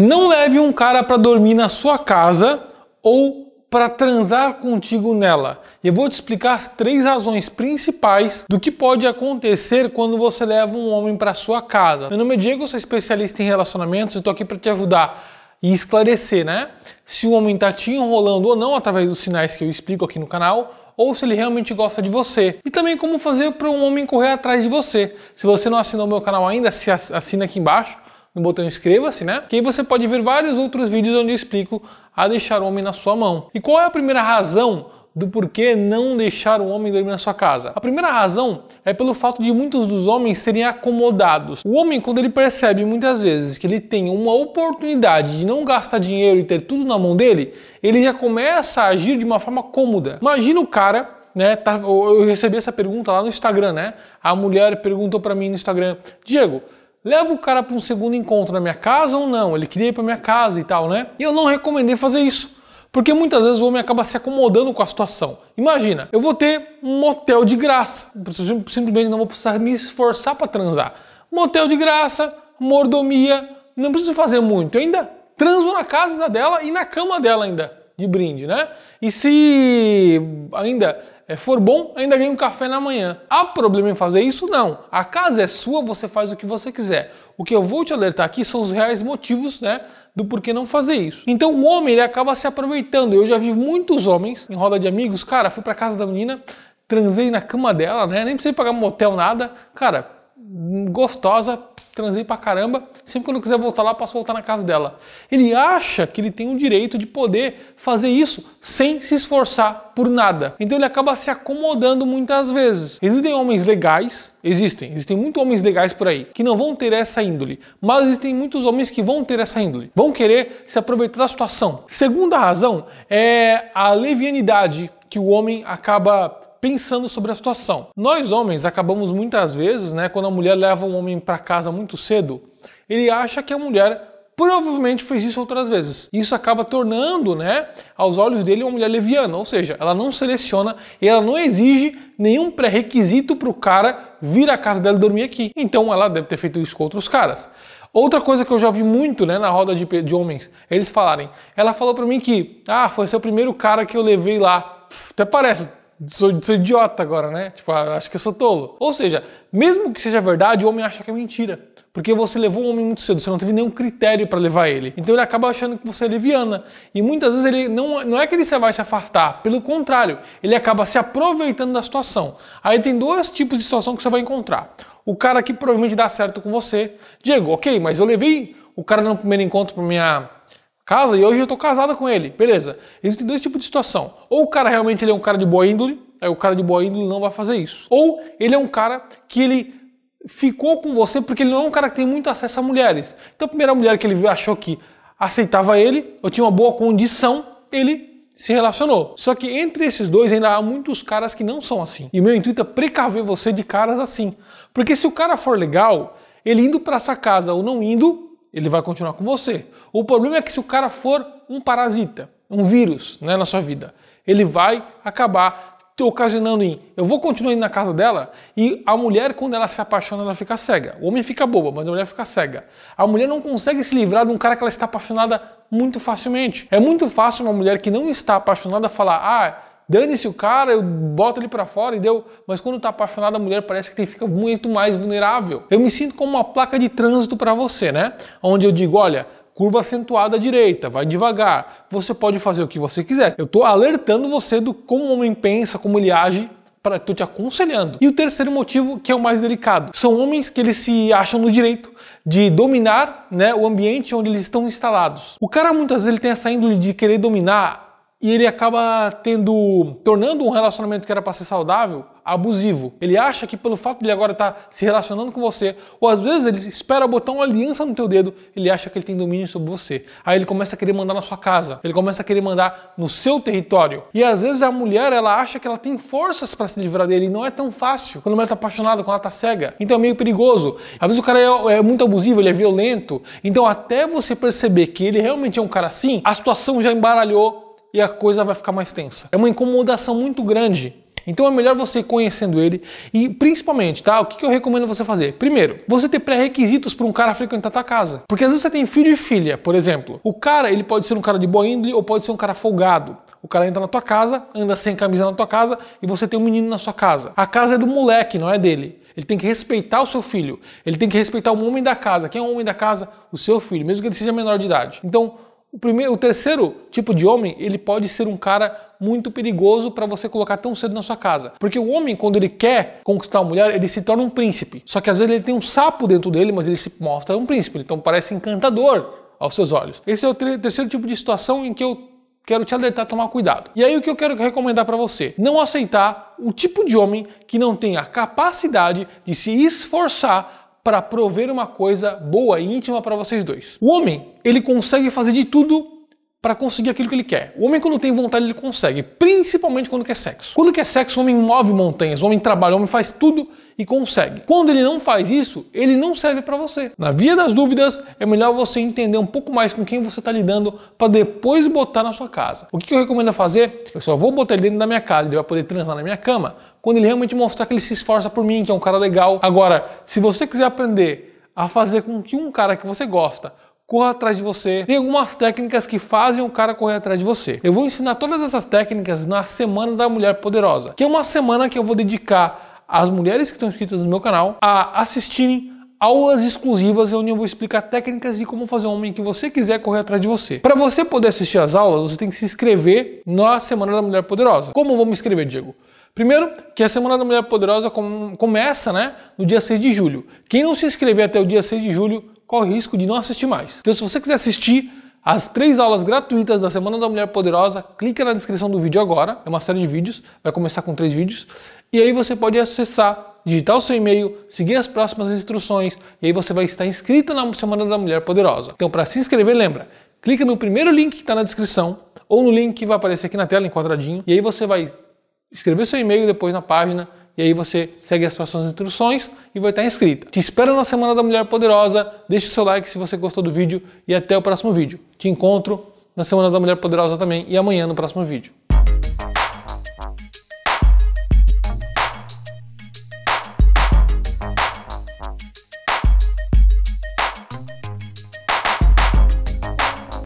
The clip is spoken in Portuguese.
Não leve um cara para dormir na sua casa ou para transar contigo nela. E eu vou te explicar as três razões principais do que pode acontecer quando você leva um homem para sua casa. Meu nome é Diego, sou especialista em relacionamentos e estou aqui para te ajudar e esclarecer, né? Se o homem está te enrolando ou não através dos sinais que eu explico aqui no canal, ou se ele realmente gosta de você. E também como fazer para um homem correr atrás de você. Se você não assinou meu canal ainda, se assina aqui embaixo no botão inscreva-se, né? Que aí você pode ver vários outros vídeos onde eu explico a deixar o homem na sua mão. E qual é a primeira razão do porquê não deixar o homem dormir na sua casa. A primeira razão é pelo fato de muitos dos homens serem acomodados. O homem, quando ele percebe muitas vezes que ele tem uma oportunidade de não gastar dinheiro e ter tudo na mão dele, ele já começa a agir de uma forma cômoda. Imagina o cara né, tá, eu recebi essa pergunta lá no Instagram, né? A mulher perguntou para mim no Instagram, Diego, leva o cara para um segundo encontro na minha casa ou não? Ele queria ir para minha casa e tal, né? E eu não recomendei fazer isso. Porque muitas vezes o homem acaba se acomodando com a situação. Imagina, eu vou ter um motel de graça. Simplesmente não vou precisar me esforçar para transar. Motel de graça, mordomia, não preciso fazer muito. Eu ainda transo na casa dela e na cama dela ainda, de brinde, né? E se ainda é, for bom, ainda ganha um café na manhã. Há problema em fazer isso? Não. A casa é sua, você faz o que você quiser. O que eu vou te alertar aqui são os reais motivos, né? Do porquê não fazer isso. Então o homem ele acaba se aproveitando. Eu já vi muitos homens em roda de amigos, cara, fui para casa da menina, transei na cama dela, né? Nem precisei pagar motel nada. Cara, gostosa, transei pra caramba, sempre que eu quiser voltar lá, posso voltar na casa dela. Ele acha que ele tem o direito de poder fazer isso sem se esforçar por nada. Então ele acaba se acomodando muitas vezes. Existem homens legais, existem, existem muitos homens legais por aí, que não vão ter essa índole, mas existem muitos homens que vão ter essa índole, vão querer se aproveitar da situação. Segunda razão é a levianidade que o homem acaba pensando sobre a situação. Nós homens acabamos muitas vezes, né, quando a mulher leva um homem para casa muito cedo, ele acha que a mulher provavelmente fez isso outras vezes. Isso acaba tornando, né, aos olhos dele, uma mulher leviana, ou seja, ela não seleciona e ela não exige nenhum pré-requisito para o cara vir à casa dela dormir aqui. Então ela deve ter feito isso com outros caras. Outra coisa que eu já vi muito né, na roda de, de homens, eles falarem. Ela falou para mim que, ah, foi seu primeiro cara que eu levei lá. Pff, até parece, sou, sou idiota agora, né? Tipo, ah, acho que eu sou tolo. Ou seja, mesmo que seja verdade, o homem acha que é mentira. Porque você levou o homem muito cedo, você não teve nenhum critério para levar ele. Então ele acaba achando que você é leviana. E muitas vezes ele não, não é que ele vai se afastar, pelo contrário, ele acaba se aproveitando da situação. Aí tem dois tipos de situação que você vai encontrar. O cara que provavelmente dá certo com você, Diego, ok, mas eu levei o cara no primeiro encontro para minha casa e hoje eu tô casada com ele. Beleza. Existem dois tipos de situação. Ou o cara realmente ele é um cara de boa índole, aí o cara de boa índole não vai fazer isso. Ou ele é um cara que ele ficou com você porque ele não é um cara que tem muito acesso a mulheres. Então a primeira mulher que ele viu achou que aceitava ele, ou tinha uma boa condição, ele se relacionou. Só que entre esses dois ainda há muitos caras que não são assim. E meu intuito é precaver você de caras assim. Porque se o cara for legal, ele indo para essa casa ou não indo, ele vai continuar com você. O problema é que se o cara for um parasita, um vírus né, na sua vida, ele vai acabar te ocasionando em eu vou continuar indo na casa dela e a mulher, quando ela se apaixona, ela fica cega. O homem fica boba, mas a mulher fica cega. A mulher não consegue se livrar de um cara que ela está apaixonada muito facilmente. É muito fácil uma mulher que não está apaixonada falar, ah, dane-se o cara, eu boto ele para fora, e deu, Mas quando tá apaixonado, a mulher parece que fica muito mais vulnerável. Eu me sinto como uma placa de trânsito para você, né? Onde eu digo, olha, curva acentuada à direita, vai devagar. Você pode fazer o que você quiser. Eu estou alertando você do como o homem pensa, como ele age. Para tô te aconselhando. E o terceiro motivo, que é o mais delicado, são homens que eles se acham no direito de dominar, né, o ambiente onde eles estão instalados. O cara muitas vezes ele tem essa índole de querer dominar e ele acaba tendo, tornando um relacionamento que era para ser saudável, abusivo. Ele acha que pelo fato de ele agora estar tá se relacionando com você, ou às vezes ele espera botar uma aliança no teu dedo, ele acha que ele tem domínio sobre você. Aí ele começa a querer mandar na sua casa, ele começa a querer mandar no seu território. E às vezes a mulher, ela acha que ela tem forças para se livrar dele, e não é tão fácil. Quando ela tá apaixonada, quando ela tá cega, então é meio perigoso. Às vezes o cara é, é muito abusivo, ele é violento. Então até você perceber que ele realmente é um cara assim, a situação já embaralhou e a coisa vai ficar mais tensa. É uma incomodação muito grande. Então é melhor você ir conhecendo ele e principalmente, tá? O que eu recomendo você fazer? Primeiro, você ter pré-requisitos para um cara frequentar tua casa. Porque às vezes você tem filho e filha, por exemplo. O cara, ele pode ser um cara de boa índole ou pode ser um cara folgado. O cara entra na tua casa, anda sem camisa na tua casa e você tem um menino na sua casa. A casa é do moleque, não é dele. Ele tem que respeitar o seu filho. Ele tem que respeitar o homem da casa. Quem é o homem da casa? O seu filho, mesmo que ele seja menor de idade. Então, o, primeiro, o terceiro tipo de homem, ele pode ser um cara muito perigoso para você colocar tão cedo na sua casa. Porque o homem, quando ele quer conquistar uma mulher, ele se torna um príncipe. Só que às vezes ele tem um sapo dentro dele, mas ele se mostra um príncipe. Então parece encantador aos seus olhos. Esse é o terceiro tipo de situação em que eu quero te alertar a tomar cuidado. E aí o que eu quero recomendar para você? Não aceitar o tipo de homem que não tem a capacidade de se esforçar para prover uma coisa boa e íntima para vocês dois. O homem, ele consegue fazer de tudo para conseguir aquilo que ele quer. O homem, quando tem vontade, ele consegue, principalmente quando quer sexo. Quando quer sexo, o homem move montanhas, o homem trabalha, o homem faz tudo e consegue. Quando ele não faz isso, ele não serve para você. Na via das dúvidas, é melhor você entender um pouco mais com quem você está lidando para depois botar na sua casa. O que eu recomendo fazer? Eu só vou botar ele dentro da minha casa, ele vai poder transar na minha cama quando ele realmente mostrar que ele se esforça por mim, que é um cara legal. Agora, se você quiser aprender a fazer com que um cara que você gosta corra atrás de você. Tem algumas técnicas que fazem o cara correr atrás de você. Eu vou ensinar todas essas técnicas na Semana da Mulher Poderosa, que é uma semana que eu vou dedicar as mulheres que estão inscritas no meu canal a assistirem aulas exclusivas onde eu vou explicar técnicas de como fazer um homem que você quiser correr atrás de você. Para você poder assistir as aulas, você tem que se inscrever na Semana da Mulher Poderosa. Como vou me inscrever, Diego? Primeiro, que a Semana da Mulher Poderosa com, começa né, no dia 6 de julho. Quem não se inscrever até o dia 6 de julho corre risco de não assistir mais. Então, se você quiser assistir, as três aulas gratuitas da Semana da Mulher Poderosa, clica na descrição do vídeo agora, é uma série de vídeos, vai começar com três vídeos, e aí você pode acessar, digitar o seu e-mail, seguir as próximas instruções, e aí você vai estar inscrito na Semana da Mulher Poderosa. Então, para se inscrever, lembra, clica no primeiro link que está na descrição, ou no link que vai aparecer aqui na tela, em quadradinho, e aí você vai escrever seu e-mail depois na página, e aí você segue as próximas instruções e vai estar inscrita. Te espero na Semana da Mulher Poderosa. Deixe o seu like se você gostou do vídeo e até o próximo vídeo. Te encontro na Semana da Mulher Poderosa também e amanhã no próximo vídeo.